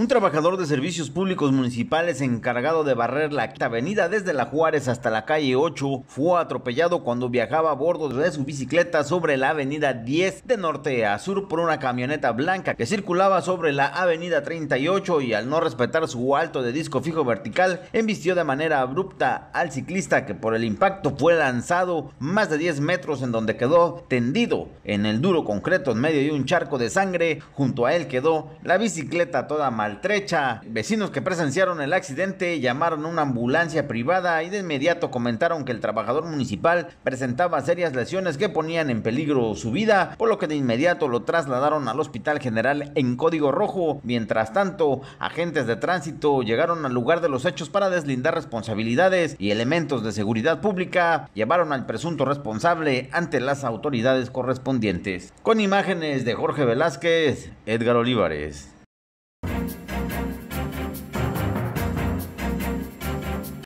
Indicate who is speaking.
Speaker 1: Un trabajador de servicios públicos municipales encargado de barrer la avenida desde la Juárez hasta la calle 8 fue atropellado cuando viajaba a bordo de su bicicleta sobre la avenida 10 de norte a sur por una camioneta blanca que circulaba sobre la avenida 38 y al no respetar su alto de disco fijo vertical embistió de manera abrupta al ciclista que por el impacto fue lanzado más de 10 metros en donde quedó tendido en el duro concreto en medio de un charco de sangre. Junto a él quedó la bicicleta toda mal Maltrecha. Vecinos que presenciaron el accidente llamaron a una ambulancia privada y de inmediato comentaron que el trabajador municipal presentaba serias lesiones que ponían en peligro su vida, por lo que de inmediato lo trasladaron al Hospital General en Código Rojo. Mientras tanto, agentes de tránsito llegaron al lugar de los hechos para deslindar responsabilidades y elementos de seguridad pública llevaron al presunto responsable ante las autoridades correspondientes. Con imágenes de Jorge Velázquez, Edgar Olivares.